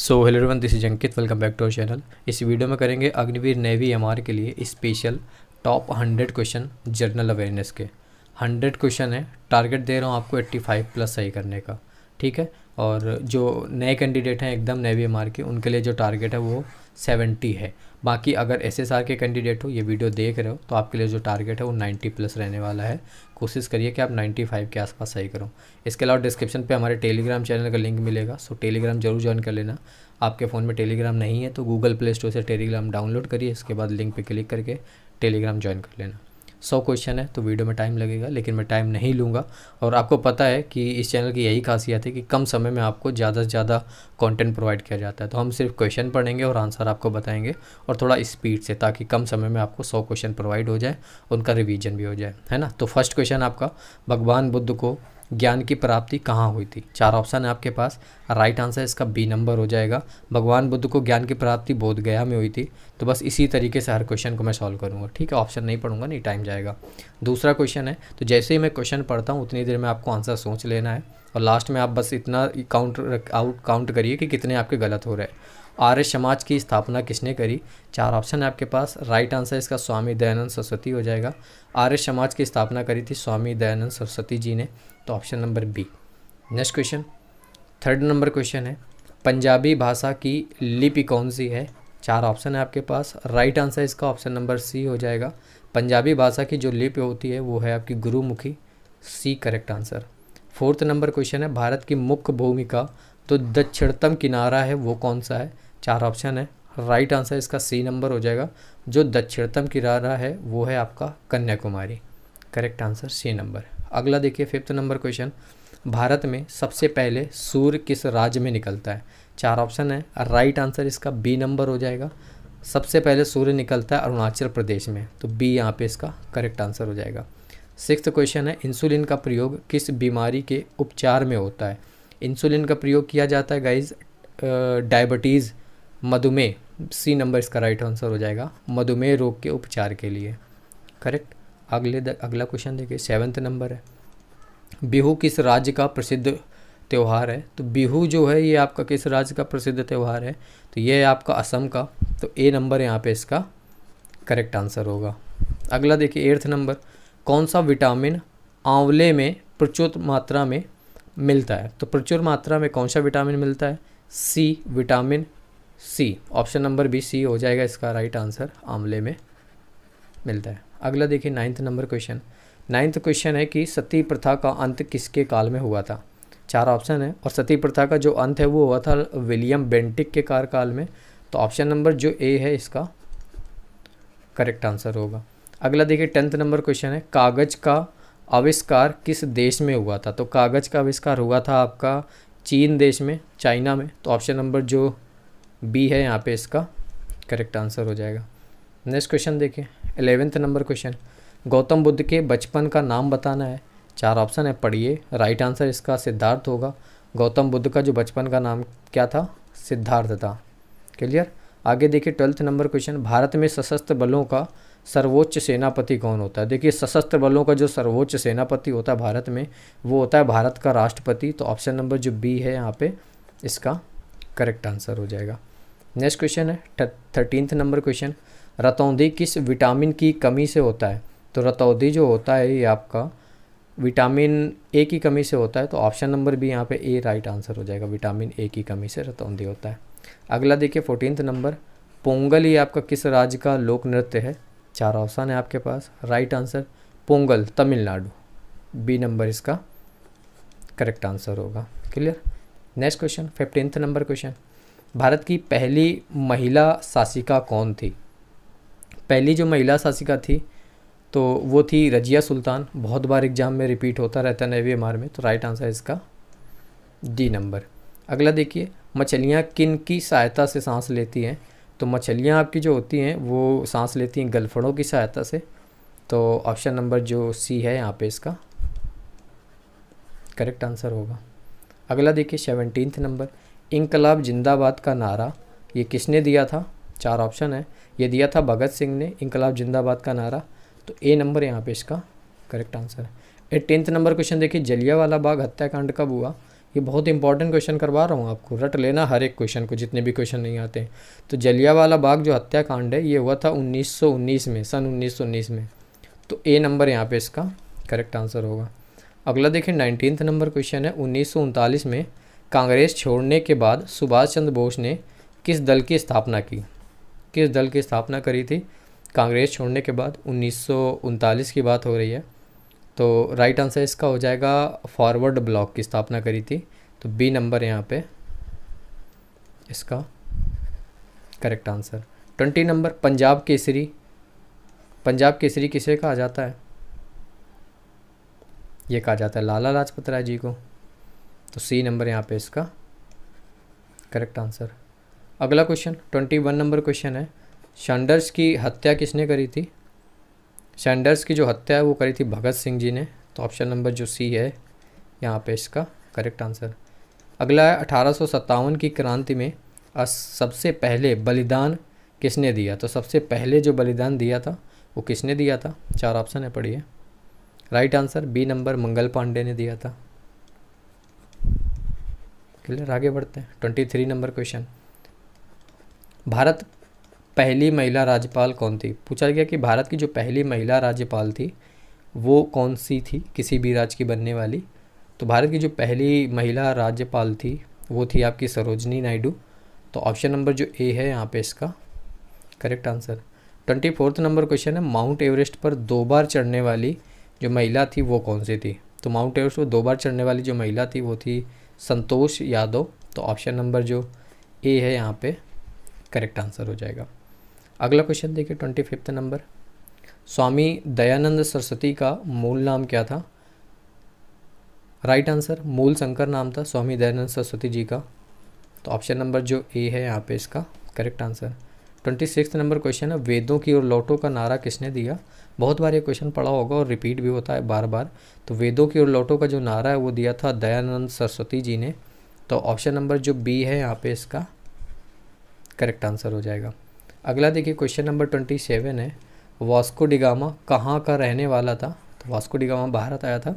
So hello everyone this is Ankit welcome back to our channel इस वीडियो में करेंगे अग्निवीर नेवी एम के लिए special top hundred question general awareness के हंड्रेड क्वेश्चन है टारगेट दे रहा हूँ आपको एट्टी फाइव प्लस सही करने का ठीक है और जो नए कैंडिडेट हैं एकदम नए बी के उनके लिए जो टारगेट है वो सेवेंटी है बाकी अगर एस एस आर के कैंडिडेट हो ये वीडियो देख रहे हो तो आपके लिए जो टारगेट है वो नाइन्टी प्लस रहने वाला है कोशिश करिए कि आप नाइन्टी फाइव के आसपास सही करो इसके अलावा डिस्क्रिप्शन पे हमारे टेलीग्राम चैनल का लिंक मिलेगा सो टेलीग्राम जरूर ज्वाइन कर लेना आपके फ़ोन में टेलीग्राम नहीं है तो गूगल प्ले स्टोर से टेलीग्राम डाउनलोड करिए इसके बाद लिंक पर क्लिक करके टेलीग्राम ज्वाइन कर लेना सौ क्वेश्चन है तो वीडियो में टाइम लगेगा लेकिन मैं टाइम नहीं लूँगा और आपको पता है कि इस चैनल की यही खासियत है कि कम समय में आपको ज़्यादा से ज़्यादा कंटेंट प्रोवाइड किया जाता है तो हम सिर्फ क्वेश्चन पढ़ेंगे और आंसर आपको बताएंगे और थोड़ा स्पीड से ताकि कम समय में आपको सौ क्वेश्चन प्रोवाइड हो जाए उनका रिविजन भी हो जाए है ना तो फर्स्ट क्वेश्चन आपका भगवान बुद्ध को ज्ञान की प्राप्ति कहाँ हुई थी चार ऑप्शन है आपके पास राइट आंसर इसका बी नंबर हो जाएगा भगवान बुद्ध को ज्ञान की प्राप्ति बोध गया में हुई थी तो बस इसी तरीके से हर क्वेश्चन को मैं सॉल्व करूँगा ठीक है ऑप्शन नहीं पढ़ूंगा नहीं टाइम जाएगा दूसरा क्वेश्चन है तो जैसे ही मैं क्वेश्चन पढ़ता हूँ उतनी देर में आपको आंसर सोच लेना है और लास्ट में आप बस इतना काउंट आउट काउंट करिए कि कितने आपके गलत हो रहे हैं आर्य समाज की स्थापना किसने करी चार ऑप्शन है आपके पास राइट आंसर इसका स्वामी दयानंद सरस्वती हो जाएगा आर्य समाज की स्थापना करी थी स्वामी दयानंद सरस्वती जी ने तो option number B next question third number question है पंजाबी भाषा की लिपि कौन सी है चार ऑप्शन है आपके पास राइट आंसर इसका ऑप्शन नंबर सी हो जाएगा पंजाबी भाषा की जो लिपि होती है वो है आपकी Gurmukhi C correct answer fourth number question है भारत की मुख्य भूमिका तो दक्षिणतम किनारा है वो कौन सा है चार ऑप्शन है राइट आंसर इसका सी नंबर हो जाएगा जो दक्षिणतम किनारा है वो है आपका Kanyakumari correct answer C number अगला देखिए फिफ्थ नंबर क्वेश्चन भारत में सबसे पहले सूर्य किस राज्य में निकलता है चार ऑप्शन है राइट आंसर इसका बी नंबर हो जाएगा सबसे पहले सूर्य निकलता है अरुणाचल प्रदेश में तो बी यहाँ पे इसका करेक्ट आंसर हो जाएगा सिक्स क्वेश्चन है इंसुलिन का प्रयोग किस बीमारी के उपचार में होता है इंसुलिन का प्रयोग किया जाता है गाइज डायबिटीज़ मधुमेह सी नंबर इसका राइट आंसर हो जाएगा मधुमेह रोग के उपचार के लिए करेक्ट अगले अगला क्वेश्चन देखिए सेवन्थ नंबर है बिहू किस राज्य का प्रसिद्ध त्यौहार है तो बिहू जो है ये आपका किस राज्य का प्रसिद्ध त्यौहार है तो ये है आपका असम का तो ए नंबर यहाँ पे इसका करेक्ट आंसर होगा अगला देखिए एर्थ नंबर कौन सा विटामिन आंवले में प्रचुर मात्रा में मिलता है तो प्रचुर मात्रा में कौन सा विटामिन मिलता है C vitamin C option number B C हो जाएगा इसका राइट आंसर आंवले में मिलता है अगला देखिए ninth number question ninth question है कि सती प्रथा का अंत किसके काल में हुआ था चार ऑप्शन है और सती प्रथा का जो अंत है वो हुआ था विलियम बेंटिक के कार्यकाल में तो ऑप्शन नंबर जो ए है इसका करेक्ट आंसर होगा अगला देखिए टेंथ नंबर क्वेश्चन है कागज़ का आविष्कार किस देश में हुआ था तो कागज़ का आविष्कार हुआ था आपका चीन देश में चाइना में तो ऑप्शन नंबर जो बी है यहाँ पे इसका करेक्ट आंसर हो जाएगा नेक्स्ट क्वेश्चन देखिए eleventh number question Gautam Buddha के बचपन का नाम बताना है चार ऑप्शन है पढ़िए राइट आंसर इसका सिद्धार्थ होगा गौतम बुद्ध का जो बचपन का नाम क्या था सिद्धार्थ था क्लियर आगे देखिए ट्वेल्थ नंबर क्वेश्चन भारत में सशस्त्र बलों का सर्वोच्च सेनापति कौन होता है देखिए सशस्त्र बलों का जो सर्वोच्च सेनापति होता है भारत में वो होता है भारत का राष्ट्रपति तो ऑप्शन नंबर जो बी है यहाँ पे इसका करेक्ट आंसर हो जाएगा नेक्स्ट क्वेश्चन है थर्टीनथ नंबर क्वेश्चन रतौंधी किस विटामिन की कमी से होता है तो रतौंधी जो होता है ये आपका विटामिन ए की कमी से होता है तो ऑप्शन नंबर भी यहाँ पे ए राइट आंसर हो जाएगा विटामिन ए की कमी से रतौंधी होता है अगला देखिए फोर्टीनथ नंबर पोंगल ये आपका किस राज्य का लोक नृत्य है चार ऑप्शन है आपके पास right answer Pongal Tamil Nadu B number इसका करेक्ट आंसर होगा clear next question fifteenth number question Bharat की पहली महिला शासिका कौन थी पहली जो महिला शासिका थी तो वो थी रजिया सुल्तान बहुत बार एग्जाम में रिपीट होता रहता है नवी एम में तो राइट आंसर है इसका डी नंबर अगला देखिए मछलियाँ किन की सहायता से सांस लेती हैं तो मछलियाँ आपकी जो होती हैं वो सांस लेती हैं गलफड़ों की सहायता से तो ऑप्शन नंबर जो सी है यहाँ पे इसका करेक्ट आंसर होगा अगला देखिए सेवनटीन नंबर इनकलाब जिंदाबाद का नारा ये किसने दिया था चार ऑप्शन है ये दिया था भगत सिंह ने इनकलाब जिंदाबाद का नारा तो ए नंबर यहाँ पे इसका करेक्ट आंसर है ए टेंथ नंबर क्वेश्चन देखिए जलियावाला बाग हत्याकांड कब हुआ ये बहुत इंपॉर्टेंट क्वेश्चन करवा रहा हूँ आपको रट लेना हर एक क्वेश्चन को जितने भी क्वेश्चन नहीं आते हैं तो जलियावाला बाग जो हत्याकांड है ये हुआ था 1919 में सन 1919 में तो ए नंबर यहाँ पे इसका करेक्ट आंसर होगा अगला देखिए नाइनटीन नंबर क्वेश्चन है उन्नीस में कांग्रेस छोड़ने के बाद सुभाष चंद्र बोस ने किस दल की स्थापना की किस दल की स्थापना करी थी कांग्रेस छोड़ने के बाद उन्नीस की बात हो रही है तो राइट आंसर इसका हो जाएगा फॉरवर्ड ब्लॉक की स्थापना करी थी तो बी नंबर यहाँ पे इसका correct answer twenty number Punjab Kesari Punjab Kesari किसे कहा जाता है ये कहा जाता है लाला लाजपत राय जी को तो सी नंबर यहाँ पे इसका करेक्ट आंसर अगला question twenty one number question है शैंडर्स की हत्या किसने करी थी शैंडर्स की जो हत्या है वो करी थी भगत सिंह जी ने तो ऑप्शन नंबर जो सी है यहाँ पे इसका करेक्ट आंसर अगला है अठारह की क्रांति में सबसे पहले बलिदान किसने दिया तो सबसे पहले जो बलिदान दिया था वो किसने दिया था चार ऑप्शन है पढ़िए right answer B number Mangal Pandey ने दिया था क्लियर आगे बढ़ते हैं twenty three number question Bharat पहली महिला राज्यपाल कौन थी पूछा गया कि भारत की जो पहली महिला राज्यपाल थी वो कौन सी थी किसी भी राज्य की बनने वाली तो भारत की जो पहली महिला राज्यपाल थी वो थी आपकी सरोजनी नायडू तो ऑप्शन नंबर जो ए है यहाँ पे इसका correct answer twenty fourth number question है माउंट एवरेस्ट पर दो बार चढ़ने वाली जो महिला थी वो कौन सी थी तो माउंट एवरेस्ट पर दो बार चढ़ने वाली जो महिला थी वो थी संतोष यादव तो ऑप्शन नंबर जो ए है यहाँ पे करेक्ट आंसर हो जाएगा अगला क्वेश्चन देखिए twenty fifth number Swami Dayanand Saraswati का मूल नाम क्या था राइट right आंसर मूल शंकर नाम था स्वामी दयानंद सरस्वती जी का तो ऑप्शन नंबर जो ए है यहाँ पे इसका correct answer twenty six number question है वेदों की और लौटों का नारा किसने दिया बहुत बार ये क्वेश्चन पढ़ा होगा और रिपीट भी होता है बार बार तो वेदों की और लौटों का जो नारा है वो दिया था दयानंद सरस्वती जी ने तो ऑप्शन नंबर जो बी है यहाँ पे इसका करेक्ट आंसर हो जाएगा अगला देखिए क्वेश्चन नंबर ट्वेंटी सेवन है वास्को डिगामा कहाँ का रहने वाला था तो वास्को डिगामा भारत आया था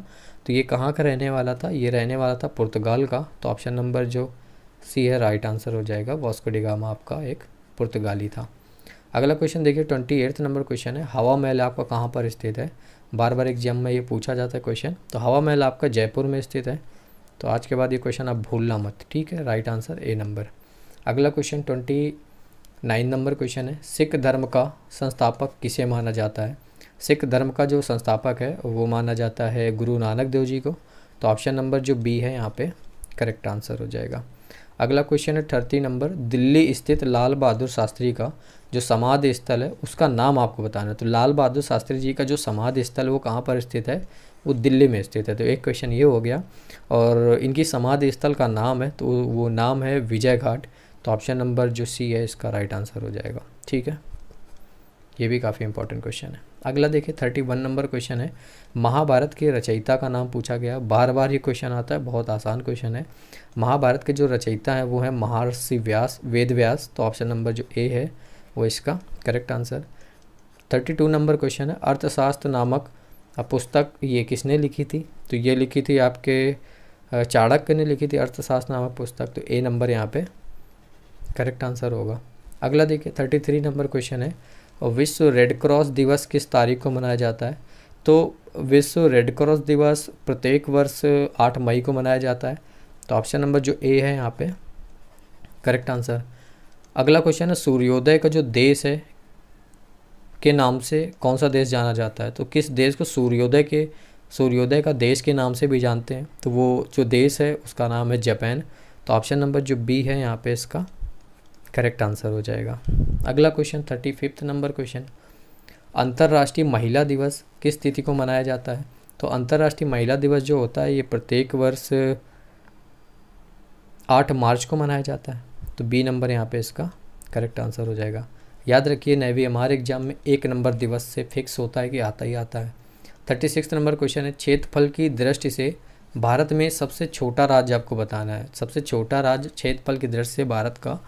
तो ये कहाँ का रहने वाला था ये रहने वाला था पुर्तगाल का तो ऑप्शन नंबर जो सी है राइट आंसर हो जाएगा वास्को डिगामा आपका एक पुर्तगाली था अगला क्वेश्चन देखिए ट्वेंटी एट्थ नंबर क्वेश्चन है हवा महल आपका कहाँ पर स्थित है बार बार एग्जाम में ये पूछा जाता है क्वेश्चन तो हवा महल आपका जयपुर में स्थित है तो आज के बाद ये क्वेश्चन आप भूलना मत ठीक है राइट आंसर ए नंबर अगला question twenty nine number question है सिख धर्म का संस्थापक किसे माना जाता है सिख धर्म का जो संस्थापक है वो माना जाता है गुरु नानक देव जी को तो ऑप्शन नंबर जो बी है यहाँ पे करेक्ट आंसर हो जाएगा अगला क्वेश्चन है थर्टी नंबर दिल्ली स्थित लाल बहादुर शास्त्री का जो समाधि स्थल है उसका नाम आपको बताना है तो लाल बहादुर शास्त्री जी का जो समाधि स्थल वो कहाँ पर स्थित है वो दिल्ली में स्थित है तो एक क्वेश्चन ये हो गया और इनकी समाधि स्थल का नाम है तो वो नाम है विजय घाट तो ऑप्शन नंबर जो सी है इसका राइट आंसर हो जाएगा ठीक है ये भी काफ़ी इंपॉर्टेंट क्वेश्चन है अगला देखिए थर्टी वन नंबर क्वेश्चन है महाभारत के रचयिता का नाम पूछा गया बार बार ये क्वेश्चन आता है बहुत आसान क्वेश्चन है महाभारत के जो रचयिता है वो है महर्षि व्यास वेद व्यास तो ऑप्शन नंबर जो ए है वो इसका correct answer thirty two number question है अर्थशास्त्र नामक पुस्तक ये किसने लिखी थी तो ये लिखी थी आपके चाणक्य ने लिखी थी अर्थशास्त्र नामक पुस्तक तो ए नंबर यहाँ पे करेक्ट आंसर होगा अगला देखिए थर्टी थ्री नंबर क्वेश्चन है विश्व रेड क्रॉस दिवस किस तारीख को मनाया जाता है तो विश्व रेड क्रॉस दिवस प्रत्येक वर्ष आठ मई को मनाया जाता है तो ऑप्शन नंबर जो ए है यहाँ पे करेक्ट आंसर अगला क्वेश्चन है सूर्योदय का जो देश है के नाम से कौन सा देश जाना जाता है तो किस देश को सूर्योदय के सूर्योदय का देश के नाम से भी जानते हैं तो वो जो देश है उसका नाम है जापान तो ऑप्शन नंबर जो बी है यहाँ पे इसका करेक्ट आंसर हो जाएगा अगला question thirty fifth number question अंतर्राष्ट्रीय महिला दिवस किस तिथि को मनाया जाता है तो अंतर्राष्ट्रीय महिला दिवस जो होता है ये प्रत्येक वर्ष आठ मार्च को मनाया जाता है तो बी नंबर यहाँ पे इसका करेक्ट आंसर हो जाएगा याद रखिए नेवी एम एग्ज़ाम में एक नंबर दिवस से फिक्स होता है कि आता ही आता है थर्टी सिक्स नंबर क्वेश्चन है क्षेत्रफल की दृष्टि से भारत में सबसे छोटा राज्य आपको बताना है सबसे छोटा राज्य क्षेत्रफल की दृष्टि से भारत का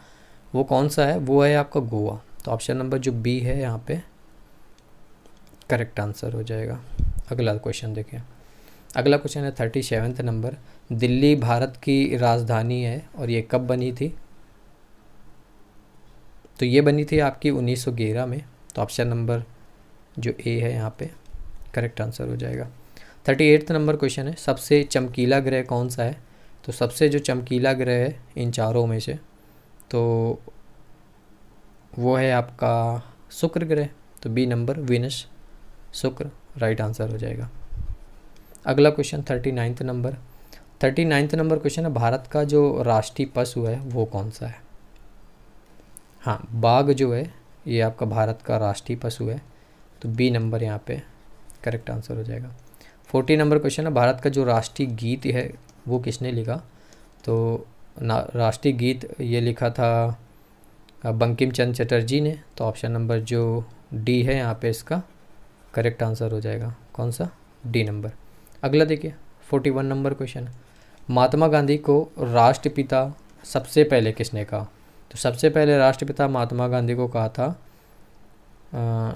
वो कौन सा है वो है आपका गोवा तो ऑप्शन नंबर जो बी है यहाँ पे करेक्ट आंसर हो जाएगा अगला क्वेश्चन देखें अगला क्वेश्चन है thirty seventh number Delhi Bharat की राजधानी है और ये कब बनी थी तो ये बनी थी आपकी 1911 में तो ऑप्शन नंबर जो ए है यहाँ पे करेक्ट आंसर हो जाएगा थर्टी एट्थ नंबर क्वेश्चन है सबसे चमकीला ग्रह कौन सा है तो सबसे जो चमकीला ग्रह है इन चारों में से तो वो है आपका शुक्र ग्रह तो B number Venus Shukra right answer हो जाएगा अगला question thirty ninth number thirty ninth number question है भारत का जो राष्ट्रीय पशु है वो कौन सा है हाँ बाघ जो है ये आपका भारत का राष्ट्रीय पशु है तो बी नंबर यहाँ पे करेक्ट आंसर हो जाएगा फोर्टी नंबर क्वेश्चन है भारत का जो राष्ट्रीय गीत है वो किसने लिखा तो राष्ट्रीय गीत ये लिखा था बंकिम चंद चटर्जी ने तो ऑप्शन नंबर जो डी है यहाँ पे इसका करेक्ट आंसर हो जाएगा कौन सा डी नंबर अगला देखिए forty one number question Mahatma Gandhi को राष्ट्रपिता सबसे पहले किसने कहा तो सबसे पहले राष्ट्रपिता महात्मा गांधी को कहा था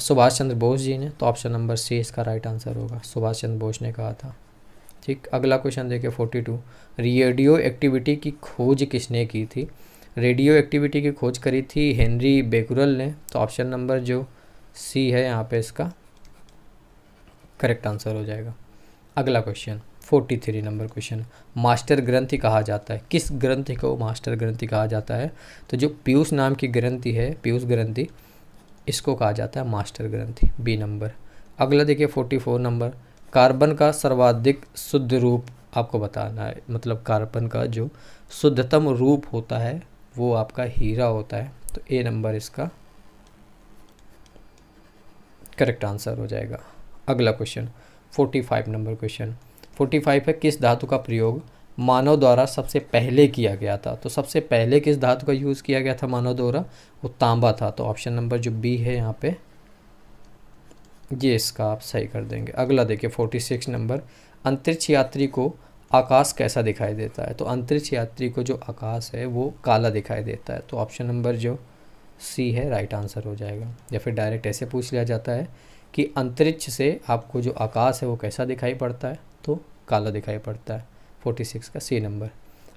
सुभाष चंद्र बोस जी ने तो ऑप्शन नंबर सी इसका राइट आंसर होगा सुभाष चंद्र बोस ने कहा था ठीक अगला क्वेश्चन देखिए फोर्टी टू रेडियो एक्टिविटी की खोज किसने की थी रेडियो एक्टिविटी की खोज करी थी हेनरी बेकुरल ने तो ऑप्शन नंबर जो सी है यहाँ पे इसका करेक्ट आंसर हो जाएगा अगला question forty three number question master ग्रंथि कहा जाता है किस ग्रंथि को मास्टर ग्रंथि कहा जाता है तो जो पीयूष नाम की ग्रंथि है पीयूष ग्रंथि इसको कहा जाता है मास्टर ग्रंथि बी नंबर अगला देखिए फोर्टी फोर नंबर कार्बन का सर्वाधिक शुद्ध रूप आपको बताना है मतलब कार्बन का जो शुद्धतम रूप होता है वो आपका हीरा होता है तो ए नंबर इसका करेक्ट आंसर हो जाएगा अगला क्वेश्चन 45 नंबर क्वेश्चन 45 है किस धातु का प्रयोग मानव द्वारा सबसे पहले किया गया था तो सबसे पहले किस धातु का यूज़ किया गया था मानव द्वारा वो तांबा था तो ऑप्शन नंबर जो बी है यहाँ पे ये इसका आप सही कर देंगे अगला देखिए 46 नंबर अंतरिक्ष यात्री को आकाश कैसा दिखाई देता है तो अंतरिक्ष यात्री को जो आकाश है वो काला दिखाई देता है तो ऑप्शन नंबर जो सी है राइट आंसर हो जाएगा या फिर डायरेक्ट ऐसे पूछ लिया जाता है कि अंतरिक्ष से आपको जो आकाश है वो कैसा दिखाई पड़ता है तो काला दिखाई पड़ता है फोर्टी सिक्स का सी नंबर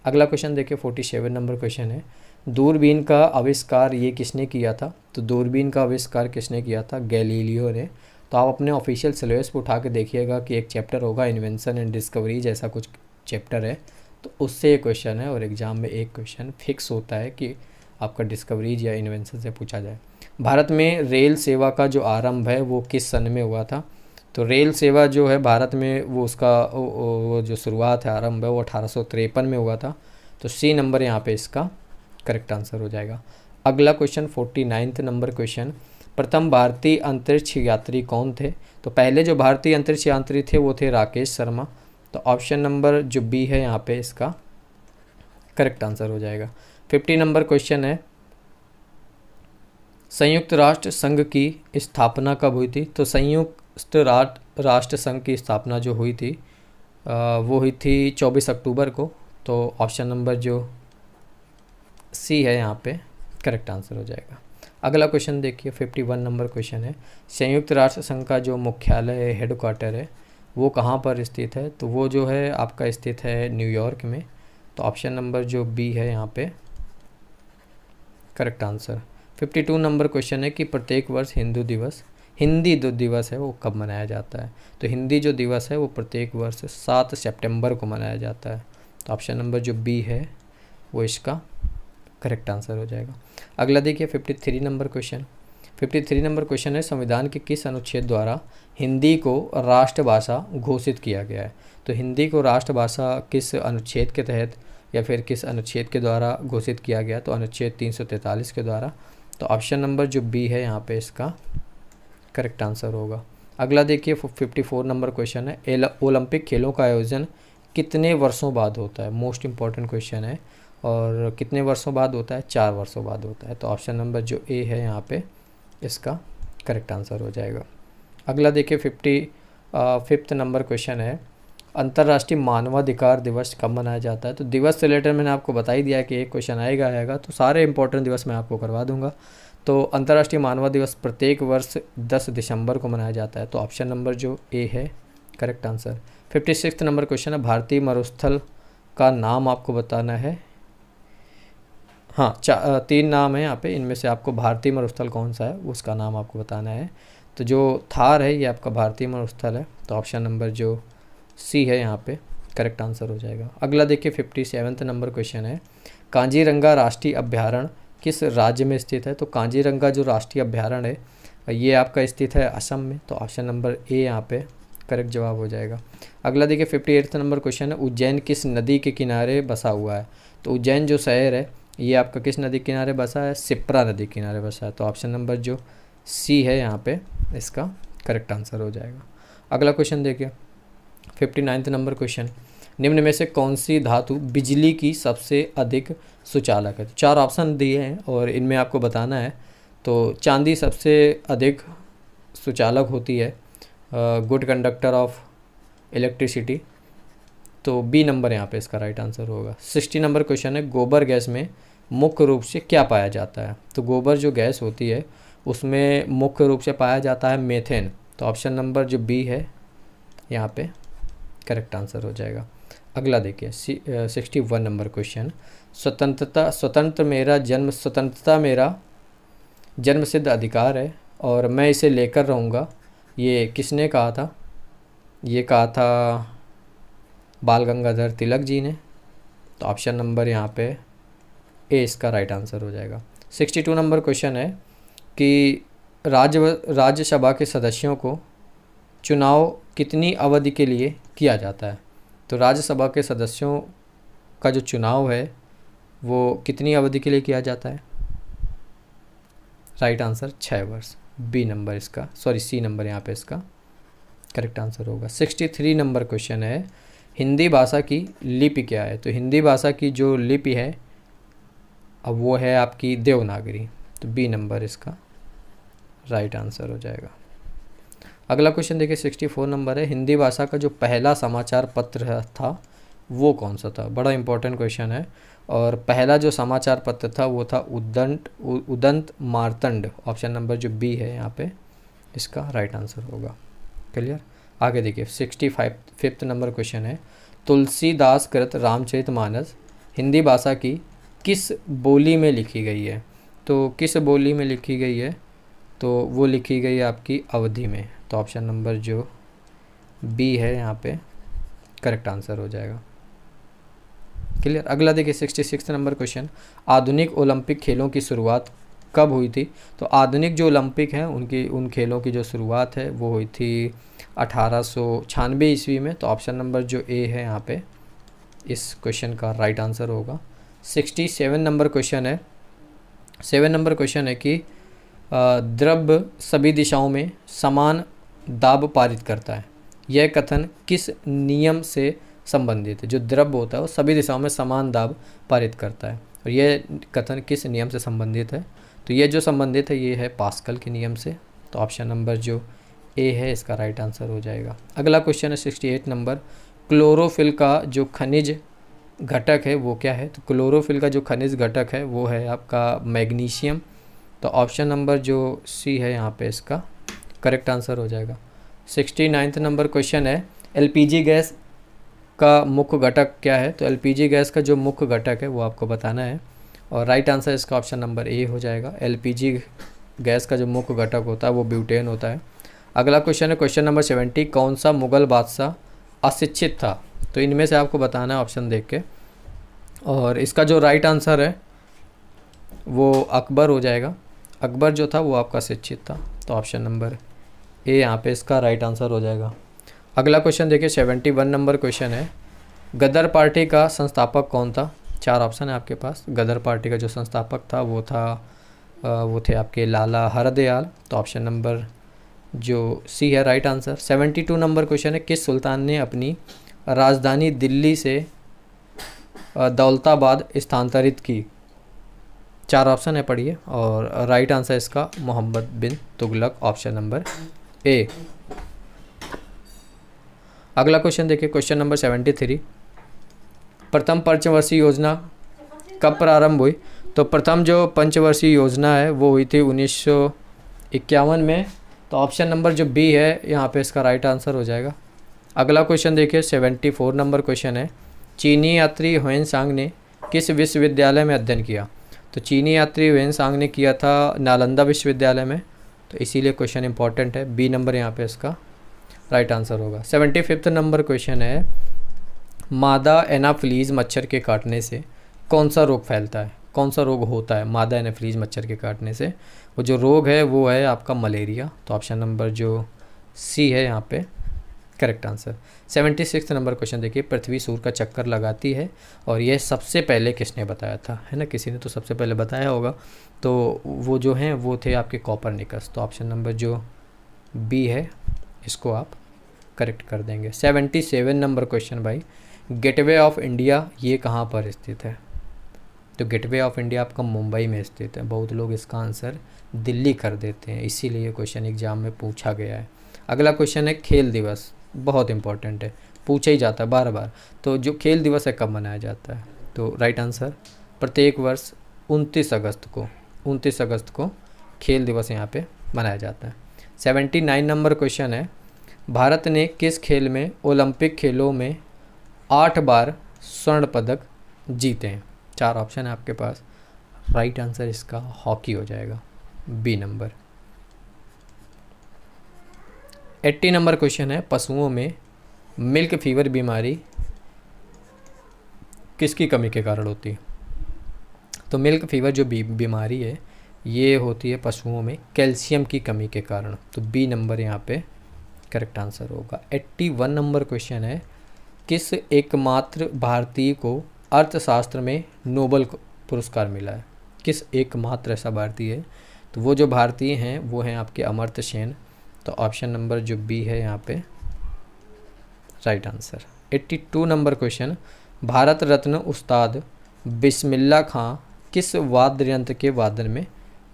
अगला क्वेश्चन देखिए फोर्टी सेवन नंबर क्वेश्चन है दूरबीन का आविष्कार ये किसने किया था तो दूरबीन का आविष्कार किसने किया था गैलीलियो ने तो आप अपने ऑफिशियल सिलेबस पर उठा के देखिएगा कि एक चैप्टर होगा इन्वेंशन एंड डिस्कवरी जैसा कुछ चैप्टर है तो उससे ये क्वेश्चन है और एग्ज़ाम में एक क्वेश्चन फिक्स होता है कि आपका डिस्कवरीज या इन्वेंशन से पूछा जाए भारत में रेल सेवा का जो आरंभ है वो किस सन में हुआ था तो रेल सेवा जो है भारत में वो उसका वो जो शुरुआत है आरंभ है वो अठारह में हुआ था तो सी नंबर यहाँ पे इसका करेक्ट आंसर हो जाएगा अगला question forty ninth number question प्रथम भारतीय अंतरिक्ष यात्री कौन थे तो पहले जो भारतीय अंतरिक्ष यात्री थे वो थे राकेश शर्मा तो ऑप्शन नंबर जो बी है यहाँ पे इसका करेक्ट आंसर हो जाएगा फिफ्टी नंबर क्वेश्चन है संयुक्त राष्ट्र संघ की स्थापना कब हुई थी तो संयुक्त राष्ट्र संघ की स्थापना जो हुई थी वो हुई थी 24 अक्टूबर को तो ऑप्शन नंबर जो सी है यहाँ पे करेक्ट आंसर हो जाएगा अगला क्वेश्चन देखिए 51 नंबर क्वेश्चन है संयुक्त राष्ट्र संघ का जो मुख्यालय हेड क्वार्टर है वो कहाँ पर स्थित है तो वो जो है आपका स्थित है न्यूयॉर्क में तो ऑप्शन नंबर जो बी है यहाँ पे correct answer fifty two number question है कि प्रत्येक वर्ष हिंदू दिवस हिंदी जो दिवस है वो कब मनाया जाता है तो हिंदी जो दिवस है वो प्रत्येक वर्ष सात सेप्टेम्बर को मनाया जाता है तो ऑप्शन नंबर जो बी है वो इसका करेक्ट आंसर हो जाएगा अगला देखिए fifty three number question fifty three number question है संविधान के किस अनुच्छेद द्वारा हिंदी को राष्ट्रभाषा घोषित किया गया है तो हिंदी को राष्ट्रभाषा किस अनुच्छेद के तहत या फिर किस अनुच्छेद के द्वारा घोषित किया गया तो अनुच्छेद तीन के द्वारा तो ऑप्शन नंबर जो बी है यहाँ पे इसका करेक्ट आंसर होगा अगला देखिए 54 नंबर क्वेश्चन है ओलंपिक खेलों का आयोजन कितने वर्षों बाद होता है मोस्ट इम्पॉर्टेंट क्वेश्चन है और कितने वर्षों बाद होता है चार वर्षों बाद होता है तो ऑप्शन नंबर जो ए है यहाँ पे इसका करेक्ट आंसर हो जाएगा अगला देखिए फिफ्टी फिफ्थ नंबर क्वेश्चन है अंतर्राष्ट्रीय मानवाधिकार दिवस कब मनाया जाता है तो दिवस से रिलेटेड मैंने आपको बता ही दिया कि एक क्वेश्चन आएगा आएगा तो सारे इंपॉर्टेंट दिवस मैं आपको करवा दूंगा तो अंतर्राष्ट्रीय मानवा दिवस प्रत्येक वर्ष 10 दिसंबर को मनाया जाता है तो ऑप्शन नंबर जो ए है correct answer fifty six number question है भारतीय मरुस्थल का नाम आपको बताना है हाँ चा तीन नाम है यहाँ पे इनमें से आपको भारतीय मरुस्थल कौन सा है उसका नाम आपको बताना है तो जो थार है ये आपका भारतीय मरुस्थल है तो ऑप्शन नंबर जो सी है यहाँ पे करेक्ट आंसर हो जाएगा अगला देखिए फिफ्टी सेवन्थ नंबर क्वेश्चन है कांजीरंगा राष्ट्रीय अभ्यारण्य किस राज्य में स्थित है तो कांजीरंगा जो राष्ट्रीय अभ्यारण है ये आपका स्थित है असम में तो ऑप्शन नंबर ए यहाँ पे करेक्ट जवाब हो जाएगा अगला देखिए फिफ्टी एट्थ नंबर क्वेश्चन है उज्जैन किस नदी के किनारे बसा हुआ है तो उज्जैन जो शहर है ये आपका किस नदी के किनारे बसा है सिप्रा नदी के किनारे बसा है तो ऑप्शन नंबर जो सी है यहाँ पे इसका करेक्ट आंसर हो जाएगा अगला क्वेश्चन देखिए फिफ्टी नाइन्थ नंबर क्वेश्चन निम्न में से कौन सी धातु बिजली की सबसे अधिक सुचालक है चार ऑप्शन दिए हैं और इनमें आपको बताना है तो चांदी सबसे अधिक सुचालक होती है गुड कंडक्टर ऑफ इलेक्ट्रिसिटी तो बी नंबर यहाँ पे इसका राइट आंसर होगा सिक्सटी नंबर क्वेश्चन है गोबर गैस में मुख्य रूप से क्या पाया जाता है तो गोबर जो गैस होती है उसमें मुख्य रूप से पाया जाता है मेथेन तो ऑप्शन नंबर जो बी है यहाँ पे करेक्ट आंसर हो जाएगा अगला देखिए सिक्सटी वन नंबर क्वेश्चन स्वतंत्रता स्वतंत्र मेरा जन्म स्वतंत्रता मेरा जन्म सिद्ध अधिकार है और मैं इसे लेकर रहूँगा ये किसने कहा था ये कहा था बाल गंगाधर तिलक जी ने तो ऑप्शन नंबर यहाँ पे ए इसका राइट आंसर हो जाएगा सिक्सटी टू नंबर क्वेश्चन है कि राज्य राज्यसभा के सदस्यों को चुनाव कितनी अवधि के लिए किया जाता है तो राज्यसभा के सदस्यों का जो चुनाव है वो कितनी अवधि के लिए किया जाता है राइट आंसर छः वर्ष बी नंबर इसका सॉरी सी नंबर यहाँ पे इसका करेक्ट आंसर होगा सिक्सटी थ्री नंबर क्वेश्चन है हिंदी भाषा की लिपि क्या है तो हिंदी भाषा की जो लिपि है अब वो है आपकी देवनागरी तो बी नंबर इसका राइट आंसर हो जाएगा अगला क्वेश्चन देखिए सिक्सटी फोर नंबर है हिंदी भाषा का जो पहला समाचार पत्र था वो कौन सा था बड़ा इंपॉर्टेंट क्वेश्चन है और पहला जो समाचार पत्र था वो था उदंत उदंत मारतंड ऑप्शन नंबर जो बी है यहाँ पे इसका राइट आंसर होगा क्लियर आगे देखिए sixty five fifth number question है तुलसीदास कृत रामचरित मानस हिंदी भाषा की किस बोली में लिखी गई है तो किस बोली में लिखी गई है तो वो लिखी गई है आपकी अवधि में तो ऑप्शन नंबर जो बी है यहाँ पे करेक्ट आंसर हो जाएगा क्लियर अगला देखिए सिक्सटी सिक्स नंबर क्वेश्चन आधुनिक ओलंपिक खेलों की शुरुआत कब हुई थी तो आधुनिक जो ओलंपिक हैं उनकी उन खेलों की जो शुरुआत है वो हुई थी अठारह सौ छियानवे ईस्वी में तो ऑप्शन नंबर जो ए है यहाँ पे इस क्वेश्चन का राइट आंसर होगा सिक्सटी सेवन नंबर क्वेश्चन है सेवन नंबर क्वेश्चन है कि द्रव्य सभी दिशाओं में समान दाब पारित करता है यह कथन किस नियम से संबंधित है जो द्रव्य होता है वो सभी दिशाओं में समान दाब पारित करता है और यह कथन किस नियम से संबंधित है तो यह जो संबंधित है ये है पास्कल के नियम से तो ऑप्शन नंबर जो ए है इसका राइट आंसर हो जाएगा अगला क्वेश्चन है सिक्सटी एट नंबर क्लोरोफिल का जो खनिज घटक है वो क्या है तो क्लोरोफिल का जो खनिज घटक है वो है आपका मैग्नीशियम तो ऑप्शन नंबर जो सी है यहाँ पे इसका करेक्ट आंसर हो जाएगा सिक्सटी नाइन्थ नंबर क्वेश्चन है एलपीजी गैस का मुख्य घटक क्या है तो एलपीजी गैस का जो मुख्य घटक है वो आपको बताना है और राइट आंसर इसका ऑप्शन नंबर ए हो जाएगा एलपीजी गैस का जो मुख्य घटक होता है वो ब्यूटेन होता है अगला क्वेश्चन है क्वेश्चन नंबर सेवेंटी कौन सा मुगल बादशाह अशिक्षित था तो इनमें से आपको बताना है ऑप्शन देख के और इसका जो राइट आंसर है वो अकबर हो जाएगा अकबर जो था वो आपका शिक्षित था तो ऑप्शन नंबर ए यहाँ पे इसका राइट आंसर हो जाएगा अगला क्वेश्चन देखिए सेवेंटी वन नंबर क्वेश्चन है गदर पार्टी का संस्थापक कौन था चार ऑप्शन है आपके पास गदर पार्टी का जो संस्थापक था वो था वो थे आपके लाला हरदयाल तो ऑप्शन नंबर जो सी है right answer seventy two number question है किस सुल्तान ने अपनी राजधानी दिल्ली से दौलताबाद स्थानांतरित की चार ऑप्शन है पढ़िए और राइट आंसर इसका Mohammad bin Tughlaq option number A अगला क्वेश्चन देखिए क्वेश्चन नंबर सेवेंटी थ्री प्रथम पंचवर्षीय योजना कब प्रारंभ हुई तो प्रथम जो पंचवर्षीय योजना है वो हुई थी उन्नीस इक्यावन में तो ऑप्शन नंबर जो बी है यहाँ पे इसका राइट आंसर हो जाएगा अगला क्वेश्चन देखिए सेवेंटी फोर नंबर क्वेश्चन है चीनी यात्री हुएन सांग ने किस विश्वविद्यालय में अध्ययन किया तो चीनी यात्री हुएन सांग ने किया था नालंदा विश्वविद्यालय में तो इसीलिए क्वेश्चन इंपॉर्टेंट है बी नंबर यहाँ पे इसका राइट आंसर होगा सेवेंटी फिफ्थ नंबर क्वेश्चन है मादा एनाफ्लीज मच्छर के काटने से कौन सा रोग फैलता है कौन सा रोग होता है मादा एनाफ्लीज मच्छर के काटने से वो जो रोग है वो है आपका मलेरिया तो ऑप्शन नंबर जो सी है यहाँ पे correct answer seventy six number question देखिए पृथ्वी सूर्य का चक्कर लगाती है और यह सबसे पहले किसने बताया था है ना किसी ने तो सबसे पहले बताया होगा तो वो जो हैं वो थे आपके कॉपर निकस तो ऑप्शन नंबर जो बी है इसको आप करेक्ट कर देंगे सेवेंटी सेवन नंबर क्वेश्चन भाई गेटवे ऑफ इंडिया ये कहाँ पर स्थित है तो गेटवे ऑफ इंडिया आपका मुंबई में स्थित है बहुत लोग इसका आंसर दिल्ली कर देते हैं इसीलिए क्वेश्चन एग्जाम में पूछा गया है अगला क्वेश्चन है खेल दिवस बहुत इंपॉर्टेंट है पूछा ही जाता है बार बार तो जो खेल दिवस है कब मनाया जाता है तो राइट आंसर प्रत्येक वर्ष उनतीस अगस्त को उनतीस अगस्त को खेल दिवस यहाँ पे मनाया जाता है सेवेंटी नाइन नंबर क्वेश्चन है भारत ने किस खेल में ओलंपिक खेलों में आठ बार स्वर्ण पदक जीते हैं चार ऑप्शन है आपके पास राइट आंसर इसका हॉकी हो जाएगा B number eighty number question है पशुओं में मिल्क फीवर बीमारी किसकी कमी के कारण होती है तो मिल्क फीवर जो बी, बीमारी है ये होती है पशुओं में कैल्शियम की कमी के कारण तो बी नंबर यहाँ पे करेक्ट आंसर होगा एट्टी वन नंबर क्वेश्चन है किस एकमात्र भारतीय को अर्थशास्त्र में नोबल पुरस्कार मिला है किस एकमात्र ऐसा भारतीय है तो वो जो भारतीय हैं वो हैं आपके अमर्त्य सेन तो ऑप्शन नंबर जो बी है यहाँ पे right answer 82 number question Bharat Ratna Ustad Bismillah खां किस वाद्य यंत्र के वादन में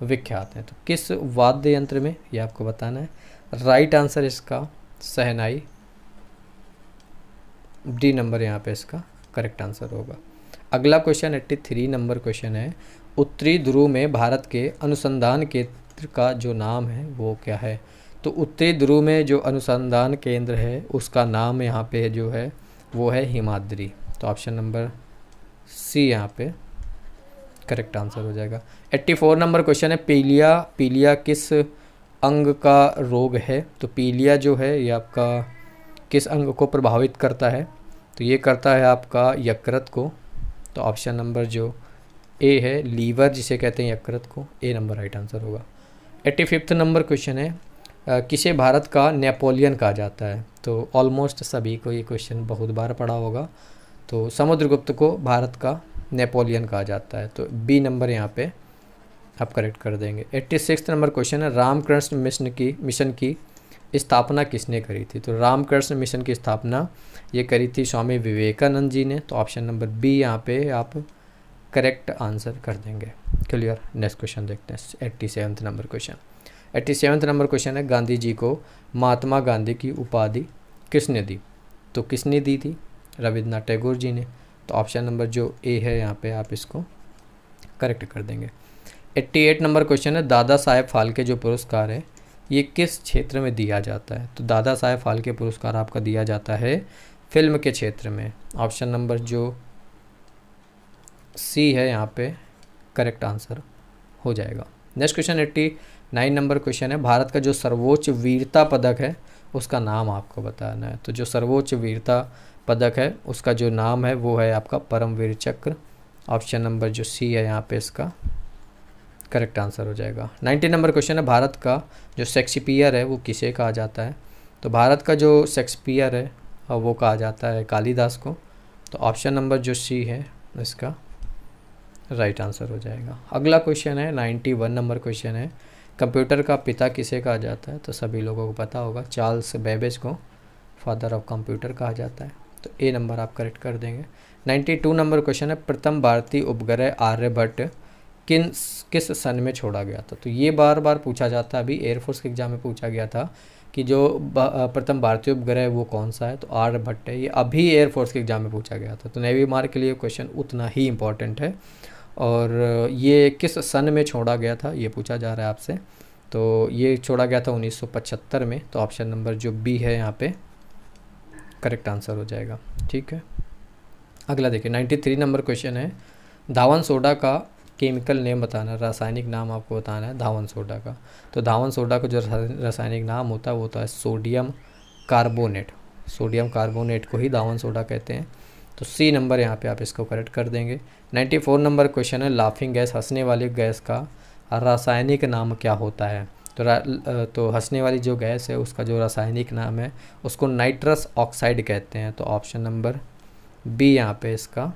विख्यात हैं तो किस वाद्य यंत्र में ये आपको बताना है राइट आंसर इसका सहनाई डी नंबर यहाँ पे इसका करेक्ट आंसर होगा अगला क्वेश्चन 83 नंबर क्वेश्चन है उत्तरी ध्रुव में भारत के अनुसंधान केंद्र का जो नाम है वो क्या है तो उत्तरी ध्रुव में जो अनुसंधान केंद्र है उसका नाम यहाँ पे जो है वो है हिमाद्री तो ऑप्शन नंबर सी यहाँ पे करेक्ट आंसर हो जाएगा 84 नंबर क्वेश्चन है पीलिया पीलिया किस अंग का रोग है तो पीलिया जो है ये आपका किस अंग को प्रभावित करता है तो ये करता है आपका यकृत को तो ऑप्शन नंबर जो ए है लीवर जिसे कहते हैं यकृत को ए नंबर राइट आंसर होगा एट्टी फिफ्थ नंबर क्वेश्चन है किसे भारत का नेपोलियन कहा जाता है तो ऑलमोस्ट सभी को ये क्वेश्चन बहुत बार पढ़ा होगा तो समुद्रगुप्त को भारत का नेपोलियन कहा जाता है तो बी नंबर यहाँ पे आप करेक्ट कर देंगे एट्टी सिक्स नंबर क्वेश्चन है रामकृष्ण मिशन की मिशन की स्थापना किसने करी थी तो रामकृष्ण मिशन की स्थापना ये करी थी स्वामी विवेकानंद जी ने तो ऑप्शन नंबर बी यहाँ पे आप करेक्ट आंसर कर देंगे क्लियर नेक्स्ट क्वेश्चन देखते हैं eighty seventh number question eighty seventh number question है गांधी जी को महात्मा गांधी की उपाधि किसने दी तो किसने दी थी रविन्द्रनाथ टैगोर जी ने तो ऑप्शन नंबर जो ए है यहाँ पे आप इसको करेक्ट कर देंगे एट्टी एट नंबर क्वेश्चन है दादा साहेब फाल्के जो पुरस्कार है ये किस क्षेत्र में दिया जाता है तो दादा साहेब फाल्के पुरस्कार आपका दिया जाता है फिल्म के क्षेत्र में ऑप्शन नंबर जो सी है यहाँ पे करेक्ट आंसर हो जाएगा next question eighty nine number question है भारत का जो सर्वोच्च वीरता पदक है उसका नाम आपको बताना है तो जो सर्वोच्च वीरता पदक है उसका जो नाम है वो है आपका परमवीर चक्र ऑप्शन नंबर जो सी है यहाँ पे इसका करेक्ट आंसर हो जाएगा नाइन्टी नंबर क्वेश्चन है भारत का जो शेक्सपियर है वो किसे कहा जाता है तो भारत का जो सेक्सपियर है वो कहा जाता है कालीदास को तो ऑप्शन नंबर जो सी है इसका राइट right आंसर हो जाएगा अगला क्वेश्चन है नाइन्टी वन नंबर क्वेश्चन है कंप्यूटर का पिता किसे कहा जाता है तो सभी लोगों को पता होगा चार्ल्स बेबेज को फादर ऑफ कंप्यूटर कहा जाता है तो ए नंबर आप करेक्ट कर देंगे 92 नंबर क्वेश्चन है प्रथम भारतीय उपग्रह आर्यभट्ट किन किस सन में छोड़ा गया था तो ये बार बार पूछा जाता है अभी एयरफोर्स के एग्जाम में पूछा गया था कि जो प्रथम भारतीय उपग्रह है वो कौन सा है तो आर्यभट्ट है ये अभी एयरफोर्स के एग्जाम में पूछा गया था तो नेवी मार्क के लिए क्वेश्चन उतना ही इम्पॉर्टेंट है और ये किस सन में छोड़ा गया था ये पूछा जा रहा है आपसे तो ये छोड़ा गया था 1975 में तो ऑप्शन नंबर जो बी है यहाँ पे करेक्ट आंसर हो जाएगा ठीक है अगला देखिए 93 नंबर क्वेश्चन है धावन सोडा का केमिकल नेम बताना रासायनिक नाम आपको बताना है धावन सोडा का तो धावन सोडा का जो रासायनिक नाम होता है वो होता है सोडियम कार्बोनेट सोडियम कार्बोनेट को ही धावन सोडा कहते हैं तो सी नंबर यहाँ पे आप इसको करेक्ट कर देंगे 94 नंबर क्वेश्चन है लाफिंग गैस हंसने वाली गैस का रासायनिक नाम क्या होता है तो तो हंसने वाली जो गैस है उसका जो रासायनिक नाम है उसको नाइट्रस ऑक्साइड कहते हैं तो ऑप्शन नंबर बी यहाँ पे इसका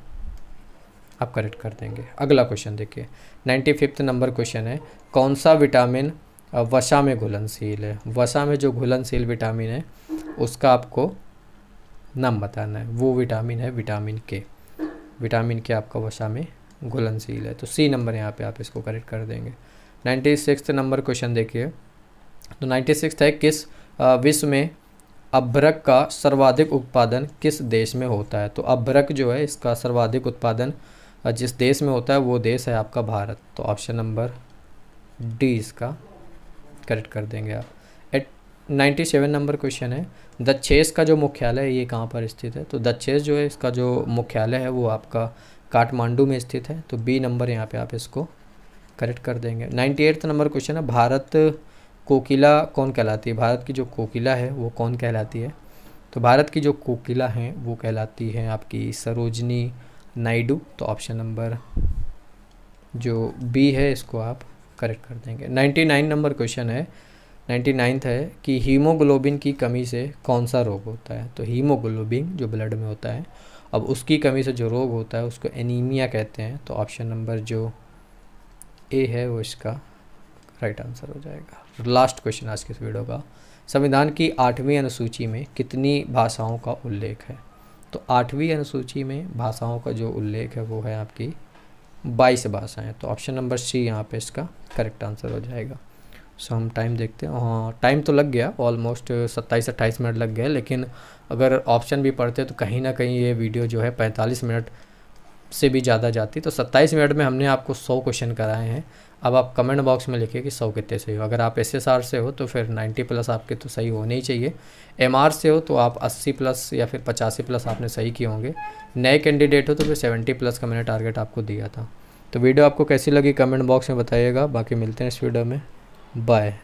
आप करेक्ट कर देंगे अगला क्वेश्चन देखिए नाइन्टी फिफ्थ नंबर क्वेश्चन है कौन सा विटामिन वसा में घुलनशील है वसा में जो घुलनशील विटामिन है उसका आपको नाम बताना है वो विटामिन है विटामिन के विटामिन के आपका वसा में घुलनशील है तो सी नंबर यहाँ पे आप इसको करेक्ट कर देंगे नाइन्टी सिक्स नंबर क्वेश्चन देखिए तो नाइन्टी सिक्स है किस विश्व में अभ्रक का सर्वाधिक उत्पादन किस देश में होता है तो अभ्रक जो है इसका सर्वाधिक उत्पादन जिस देश में होता है वो देश है आपका भारत तो ऑप्शन नंबर डी इसका करेक्ट कर देंगे आप नाइन्टी सेवन नंबर क्वेश्चन है दच्छेस का जो मुख्यालय है ये कहाँ पर स्थित है तो दच्छेस जो है इसका जो मुख्यालय है वो आपका काठमांडू में स्थित है तो बी नंबर यहाँ पे आप इसको करेक्ट कर देंगे नाइन्टी एट्थ नंबर क्वेश्चन है भारत कोकिला कौन कहलाती है भारत की जो कोकिला है वो कौन कहलाती है तो भारत की जो कोकिला हैं वो कहलाती है आपकी सरोजनी नायडू तो ऑप्शन नंबर जो बी है इसको आप करेक्ट कर देंगे नाइन्टी नाइन नंबर क्वेश्चन है नाइन्टी नाइन्थ है कि हीमोग्लोबिन की कमी से कौन सा रोग होता है तो हीमोग्लोबिन जो ब्लड में होता है अब उसकी कमी से जो रोग होता है उसको एनीमिया कहते हैं तो ऑप्शन नंबर जो ए है वो इसका राइट आंसर हो जाएगा लास्ट क्वेश्चन आज के इस वीडियो का संविधान की आठवीं अनुसूची में कितनी भाषाओं का उल्लेख है तो आठवीं अनुसूची में भाषाओं का जो उल्लेख है वो है आपकी बाईस भाषाएँ तो ऑप्शन नंबर सी यहाँ पे इसका करेक्ट आंसर हो जाएगा सो हम टाइम देखते हैं हाँ टाइम तो लग गया ऑलमोस्ट सत्ताईस अट्ठाईस मिनट लग गए लेकिन अगर ऑप्शन भी पढ़ते तो कहीं ना कहीं ये वीडियो जो है पैंतालीस मिनट से भी ज़्यादा जाती तो सत्ताईस मिनट में हमने आपको सौ क्वेश्चन कराए हैं अब आप कमेंट बॉक्स में लिखिए कि सौ कितने सही हो अगर आप एस से हो तो फिर नाइन्टी प्लस आपके तो सही होने ही चाहिए एम से हो तो आप अस्सी प्लस या फिर पचासी प्लस आपने सही किए होंगे नए कैंडिडेट हो तो फिर सेवेंटी प्लस का मैंने टारगेट आपको दिया था तो वीडियो आपको कैसी लगी कमेंट बॉक्स में बताइएगा बाकी मिलते हैं इस वीडियो में Bye.